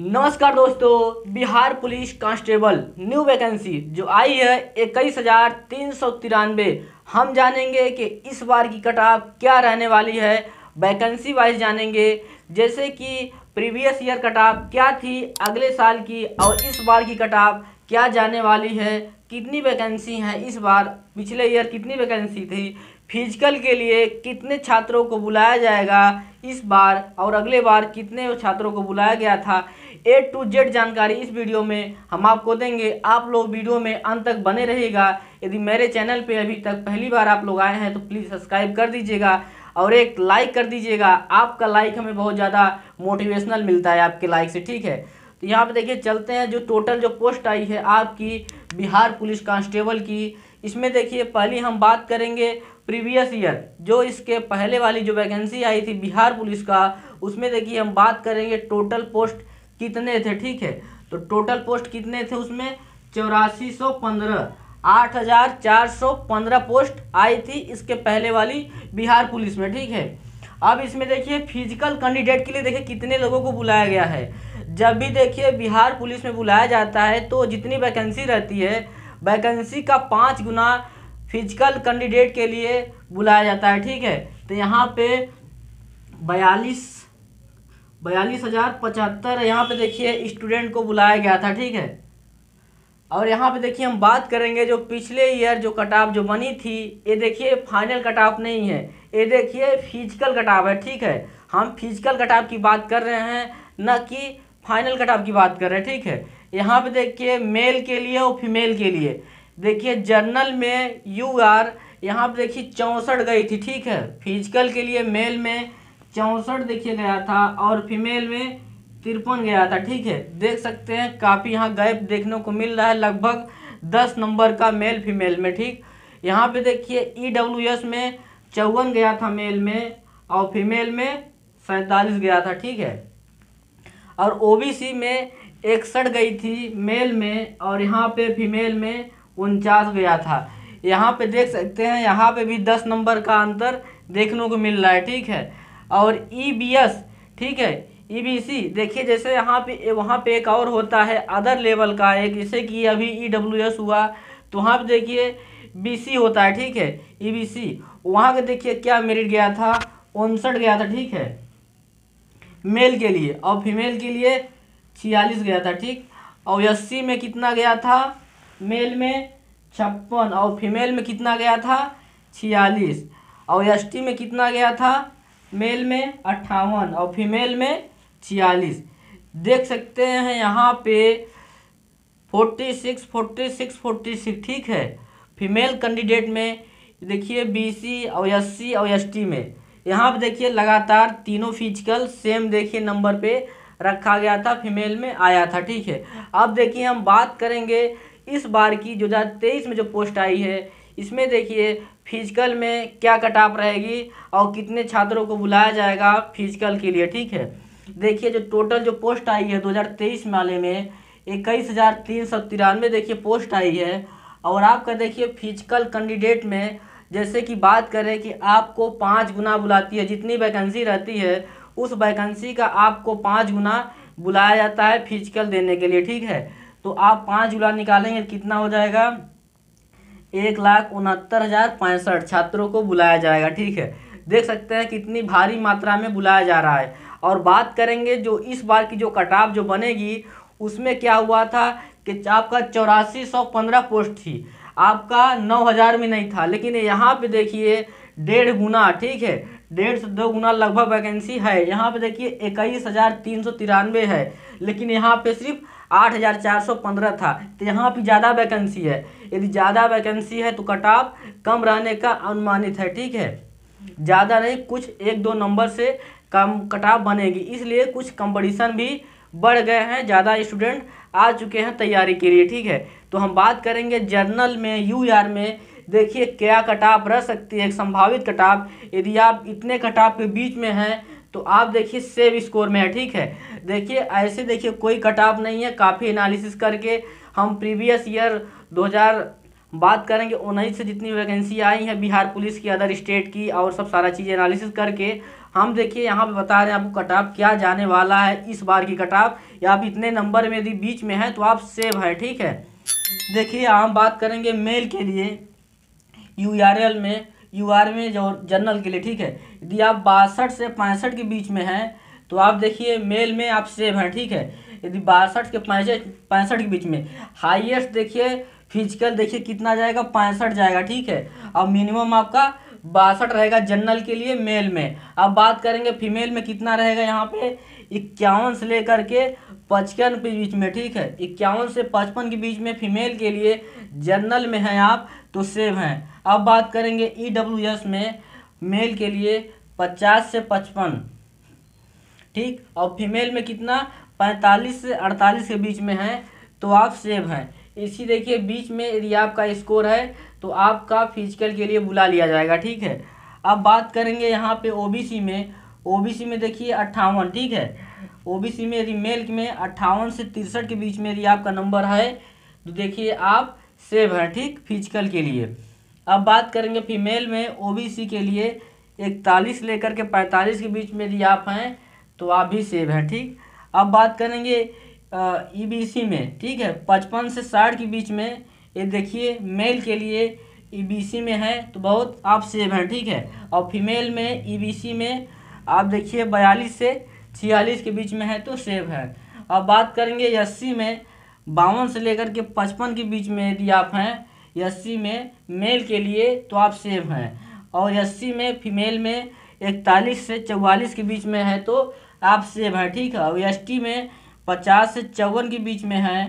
नमस्कार दोस्तों Bihar police constable new vacancy जो आई है इक्कीस हज़ार तीन सौ तिरानवे हम जानेंगे कि इस बार की कट ऑफ क्या रहने वाली है वैकेंसी वाइज जानेंगे जैसे कि प्रीवियस ईयर कट ऑफ क्या थी अगले साल की और इस बार की कट ऑफ क्या जाने वाली है कितनी वैकेंसी है इस बार पिछले ईयर कितनी वैकेंसी थी फिजिकल के लिए कितने छात्रों को बुलाया जाएगा इस बार और अगले बार कितने छात्रों को बुलाया गया था ए टू जेड जानकारी इस वीडियो में हम आपको देंगे आप लोग वीडियो में अंत तक बने रहेगा यदि मेरे चैनल पे अभी तक पहली बार आप लोग आए हैं तो प्लीज़ सब्सक्राइब कर दीजिएगा और एक लाइक कर दीजिएगा आपका लाइक हमें बहुत ज़्यादा मोटिवेशनल मिलता है आपके लाइक से ठीक है तो यहाँ पर देखिए चलते हैं जो टोटल जो पोस्ट आई है आपकी बिहार पुलिस कांस्टेबल की इसमें देखिए पहली हम बात करेंगे प्रीवियस ईयर जो इसके पहले वाली जो वैकेंसी आई थी बिहार पुलिस का उसमें देखिए हम बात करेंगे टोटल पोस्ट कितने थे ठीक है तो टोटल पोस्ट कितने थे उसमें चौरासी सौ पंद्रह आठ हजार चार सौ पंद्रह पोस्ट आई थी इसके पहले वाली बिहार पुलिस में ठीक है अब इसमें देखिए फिजिकल कैंडिडेट के लिए देखिए कितने लोगों को बुलाया गया है जब भी देखिए बिहार पुलिस में बुलाया जाता है तो जितनी वैकेंसी रहती है वैकेंसी का पाँच गुना फिजिकल कैंडिडेट के लिए बुलाया जाता है ठीक है तो यहाँ पे बयालीस बयालीस हज़ार पचहत्तर यहाँ पर देखिए स्टूडेंट को बुलाया गया था ठीक है और यहाँ पे देखिए हम बात करेंगे जो पिछले ईयर जो कटाव जो बनी थी ये देखिए फाइनल कटाव नहीं है ये देखिए फिजिकल कटाव है ठीक है हम फिजिकल कटाव की बात कर रहे हैं न कि फाइनल कटाव की बात कर रहे हैं ठीक है यहाँ पे देखिए मेल के लिए और फीमेल के लिए देखिए जर्नल में यू आर यहाँ पर देखिए चौंसठ गई थी ठीक है फिजिकल के लिए मेल में चौंसठ देखिए गया था और फीमेल में तिरपन गया था ठीक है देख सकते हैं काफ़ी यहाँ गैप देखने को मिल रहा है लगभग दस नंबर का मेल फीमेल में ठीक यहाँ पे देखिए ई डब्ल्यू एस में चौवन गया था मेल में और फीमेल में सैंतालीस गया था ठीक है और ओ बी सी में इकसठ गई थी मेल में और यहाँ पे फीमेल में उनचास गया था यहाँ पे देख सकते हैं यहाँ पे भी दस नंबर का अंतर देखने को मिल रहा है ठीक है और ई बी एस ठीक है ई बी सी देखिए जैसे यहाँ पे वहाँ पे एक और होता है अदर लेवल का एक जैसे कि अभी ई डब्ल्यू एस हुआ तो वहाँ पे देखिए बी सी होता है ठीक है ई बी सी वहाँ का देखिए क्या मेरिट गया था उनसठ गया था ठीक है मेल के लिए और फीमेल के लिए छियालीस गया था ठीक और एस सी में कितना गया था मेल में छप्पन और फीमेल में कितना गया था छियालीस और एस टी में कितना गया था मेल में अट्ठावन और फीमेल में छियालीस देख सकते हैं यहाँ पे forty six forty six forty six ठीक है फीमेल कैंडिडेट में देखिए बीसी और एससी और एसटी में यहाँ पे देखिए लगातार तीनों फिजिकल सेम देखिए नंबर पे रखा गया था फीमेल में आया था ठीक है अब देखिए हम बात करेंगे इस बार की दो हज़ार तेईस में जो पोस्ट आई है इसमें देखिए फिजिकल में क्या कटाप रहेगी और कितने छात्रों को बुलाया जाएगा फिजिकल के लिए ठीक है देखिए जो टोटल जो पोस्ट आई है 2023 माले में इक्कीस हज़ार तीन सौ तिरानवे देखिए पोस्ट आई है और आपका देखिए फिजिकल कैंडिडेट में जैसे कि बात करें कि आपको पाँच गुना बुलाती है जितनी वैकेंसी रहती है उस वैकेंसी का आपको पाँच गुना बुलाया जाता है फिजिकल देने के लिए ठीक है तो आप पाँच गुना निकालेंगे कितना हो जाएगा एक लाख उनहत्तर हज़ार पैंसठ छात्रों को बुलाया जाएगा ठीक है देख सकते हैं कितनी भारी मात्रा में बुलाया जा रहा है और बात करेंगे जो इस बार की जो कटाव जो बनेगी उसमें क्या हुआ था कि आपका चौरासी सौ पंद्रह पोस्ट थी आपका नौ हज़ार में नहीं था लेकिन यहाँ पे देखिए डेढ़ गुना ठीक है डेढ़ से दो गुना लगभग वैकेंसी है यहाँ पे देखिए इक्कीस हज़ार तीन सौ तिरानवे है लेकिन यहाँ पे सिर्फ आठ हज़ार चार सौ पंद्रह था तो यहाँ पर ज़्यादा वैकेंसी है यदि ज़्यादा वैकेंसी है तो कट ऑफ कम रहने का अनुमानित है ठीक है ज़्यादा नहीं कुछ एक दो नंबर से कम कट ऑफ बनेगी इसलिए कुछ कंपटीशन भी बढ़ गए हैं ज़्यादा स्टूडेंट आ चुके हैं तैयारी के लिए ठीक है तो हम बात करेंगे जर्नल में यू में देखिए क्या कटाप रह सकती है एक संभावित कटाप यदि आप इतने कटाप के बीच में हैं तो आप देखिए सेव स्कोर में है ठीक है देखिए ऐसे देखिए कोई कट ऑफ नहीं है काफ़ी एनालिसिस करके हम प्रीवियस ईयर 2000 बात करेंगे उन्नीस से जितनी वैकेंसी आई हैं बिहार पुलिस की अदर स्टेट की और सब सारा चीज़ एनालिसिस करके हम देखिए यहाँ पे बता रहे हैं आपको कट ऑफ क्या जाने वाला है इस बार की कट ऑफ या आप इतने नंबर में यदि बीच में है तो आप सेव है ठीक है देखिए हम बात करेंगे मेल के लिए यू में यू आर में जनरल के लिए ठीक है यदि आप बासठ से पैंसठ के बीच में हैं तो आप देखिए मेल में आप सेव हैं ठीक है यदि बासठ के पैंसठ पैंसठ के बीच में हाईएस्ट देखिए फिजिकल देखिए कितना जाएगा पैंसठ जाएगा ठीक है और मिनिमम आपका बासठ रहेगा जनरल के लिए मेल में अब बात करेंगे फीमेल में कितना रहेगा यहाँ पे इक्यावन से लेकर के पचपन के बीच में ठीक है इक्यावन से पचपन के बीच में फीमेल के लिए जनरल में हैं आप तो सेम हैं अब बात करेंगे ई डब्ल्यू एस में मेल के लिए पचास से पचपन ठीक और फीमेल में कितना पैंतालीस से अड़तालीस के बीच में हैं तो आप सेव हैं इसी देखिए बीच में यदि आपका स्कोर है तो आपका फिजिकल के लिए बुला लिया जाएगा ठीक है अब बात करेंगे यहाँ पे ओबीसी में ओबीसी में देखिए अट्ठावन ठीक है ओबीसी में यदि मेल में अट्ठावन से तिरसठ के बीच में यदि आपका नंबर है तो देखिए आप सेव हैं ठीक फिजिकल के लिए अब बात करेंगे फीमेल में ओ के लिए इकतालीस लेकर के पैंतालीस के बीच में यदि आप हैं तो आप भी सेव हैं ठीक अब बात करेंगे ईबीसी e में ठीक है पचपन से साठ के बीच में ये देखिए मेल के लिए ईबीसी e में है तो बहुत आप सेव हैं ठीक है और फीमेल में ईबीसी e में आप देखिए बयालीस से छियालीस के बीच में है तो सेव है अब बात करेंगे एस में बावन से लेकर के पचपन के बीच में यदि आप हैं एस में मेल के लिए तो आप सेव हैं और एस में फीमेल में इकतालीस से चौवालीस के बीच में है तो आप सेव हैं ठीक है और एस में पचास से चौवन के बीच में हैं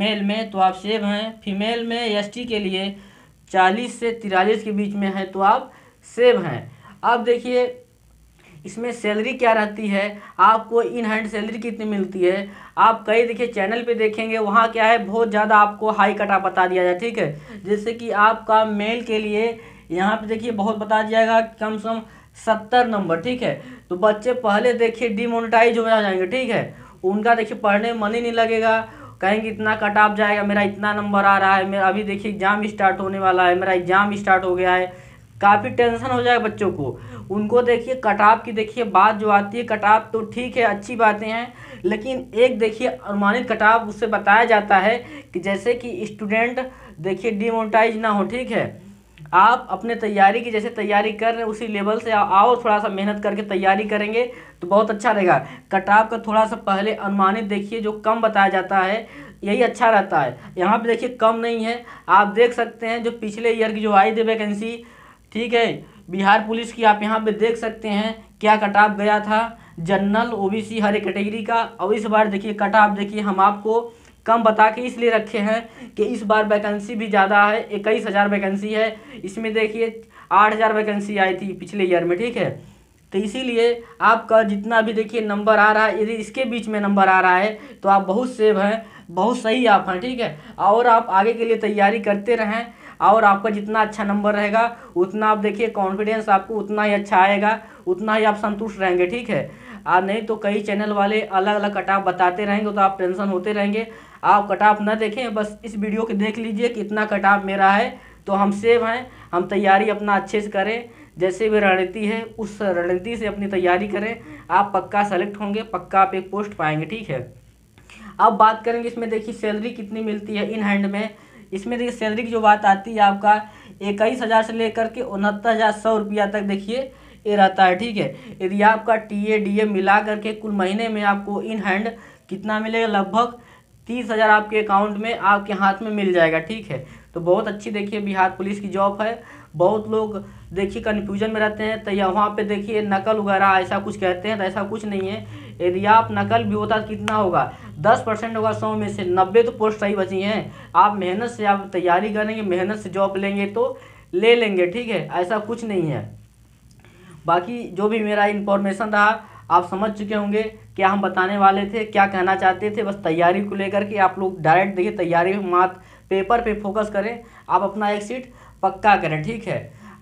मेल में तो आप सेब हैं फीमेल में एस के लिए चालीस से तिरालीस के बीच में हैं तो आप सेब हैं अब देखिए इसमें सैलरी क्या रहती है आपको इन हैंड सैलरी कितनी मिलती है आप कई देखिए चैनल पे देखेंगे वहाँ क्या है बहुत ज़्यादा आपको हाई कटा बता दिया जाए ठीक है जैसे कि आपका मेल के लिए यहाँ पे देखिए बहुत बता जाएगा कम से कम सत्तर नंबर ठीक है तो बच्चे पहले देखिए डिमोनिटाइज हो जाएंगे ठीक है उनका देखिए पढ़ने में मन ही नहीं लगेगा कहेंगे इतना कट ऑफ जाएगा मेरा इतना नंबर आ रहा है मेरा अभी देखिए एग्ज़ाम स्टार्ट होने वाला है मेरा एग्ज़ाम स्टार्ट हो गया है काफ़ी टेंशन हो जाएगा बच्चों को उनको देखिए कट ऑफ की देखिए बात जो आती है कट ऑफ तो ठीक है अच्छी बातें हैं लेकिन एक देखिए अनुमानित कट ऑफ उससे बताया जाता है कि जैसे कि स्टूडेंट देखिए डिमोनिटाइज ना हो ठीक है आप अपने तैयारी की जैसे तैयारी कर रहे हैं उसी लेवल से आओ थोड़ा सा मेहनत करके तैयारी करेंगे तो बहुत अच्छा रहेगा कटाव का थोड़ा सा पहले अनुमानित देखिए जो कम बताया जाता है यही अच्छा रहता है यहाँ पे देखिए कम नहीं है आप देख सकते हैं जो पिछले ईयर की जो आई थी वैकेंसी ठीक है बिहार पुलिस की आप यहाँ पर देख सकते हैं क्या कटाव गया था जनरल सी हर एक कैटेगरी का और इस बार देखिए कटाव देखिए हम आपको कम बता के इसलिए रखे हैं कि इस बार वैकेंसी भी ज़्यादा है इक्कीस हज़ार वैकेंसी है इसमें देखिए आठ हज़ार वैकेंसी आई थी पिछले ईयर में ठीक है तो इसीलिए आपका जितना भी देखिए नंबर आ रहा है यदि इसके बीच में नंबर आ रहा है तो आप बहुत सेव हैं बहुत सही आप हैं ठीक है और आप आगे के लिए तैयारी करते रहें और आपका जितना अच्छा नंबर रहेगा उतना आप देखिए कॉन्फिडेंस आपको उतना ही अच्छा आएगा उतना ही आप संतुष्ट रहेंगे ठीक है आ नहीं तो कई चैनल वाले अलग अलग कटाप बताते रहेंगे तो आप टेंशन होते रहेंगे आप कट ऑफ ना देखें बस इस वीडियो को देख लीजिए कि इतना कट ऑफ मेरा है तो हम सेव हैं हम तैयारी अपना अच्छे से करें जैसे भी रणनीति है उस रणनीति से अपनी तैयारी करें आप पक्का सेलेक्ट होंगे पक्का आप एक पोस्ट पाएंगे ठीक है अब बात करेंगे इसमें देखिए सैलरी कितनी मिलती है इन हैंड में इसमें देखिए सैलरी की जो बात आती है आपका इक्कीस हज़ार से लेकर के उनहत्तर हज़ार सौ रुपया तक देखिए ये रहता है ठीक है यदि आपका टी ए डी ए मिला करके कुल महीने में आपको इन हैंड कितना मिलेगा लगभग तीस हज़ार आपके अकाउंट में आपके हाथ में मिल जाएगा ठीक है तो बहुत अच्छी देखिए बिहार पुलिस की जॉब है बहुत लोग देखिए कन्फ्यूजन में रहते हैं तो यहाँ पे देखिए नकल वगैरह ऐसा कुछ कहते हैं तो ऐसा कुछ नहीं है यदि आप नकल भी होता तो कितना होगा दस परसेंट होगा सौ में से नब्बे तो पोस्ट सही बची हैं आप मेहनत से आप तैयारी करेंगे मेहनत से जॉब लेंगे तो ले लेंगे ठीक है ऐसा कुछ नहीं है बाकी जो भी मेरा इन्फॉर्मेशन रहा आप समझ चुके होंगे क्या हम बताने वाले थे क्या कहना चाहते थे बस तैयारी को लेकर के आप लोग डायरेक्ट देखिए तैयारी मात पेपर पे फोकस करें आप अपना एक सीट पक्का करें ठीक है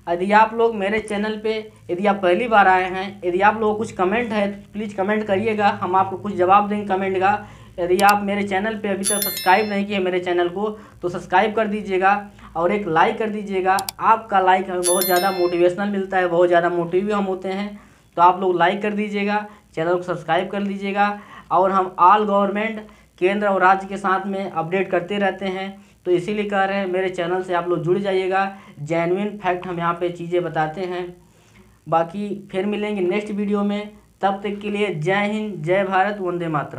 यदि आप लोग मेरे चैनल पे यदि आप पहली बार आए हैं यदि आप लोगों कुछ कमेंट है तो प्लीज़ कमेंट करिएगा हम आपको कुछ जवाब देंगे कमेंट का यदि आप मेरे चैनल पे अभी तक सब्सक्राइब नहीं किए मेरे चैनल को तो सब्सक्राइब कर दीजिएगा और एक लाइक कर दीजिएगा आपका लाइक हमें बहुत ज़्यादा मोटिवेशनल मिलता है बहुत ज़्यादा मोटिव हम होते हैं तो आप लोग लाइक कर दीजिएगा चैनल को सब्सक्राइब कर लीजिएगा और हम ऑल गवर्नमेंट केंद्र और राज्य के साथ में अपडेट करते रहते हैं तो इसीलिए कह रहे हैं मेरे चैनल से आप लोग जुड़ जाइएगा जेनविन फैक्ट हम यहाँ पे चीज़ें बताते हैं बाकी फिर मिलेंगे नेक्स्ट वीडियो में तब तक के लिए जय हिंद जय भारत वंदे मातरम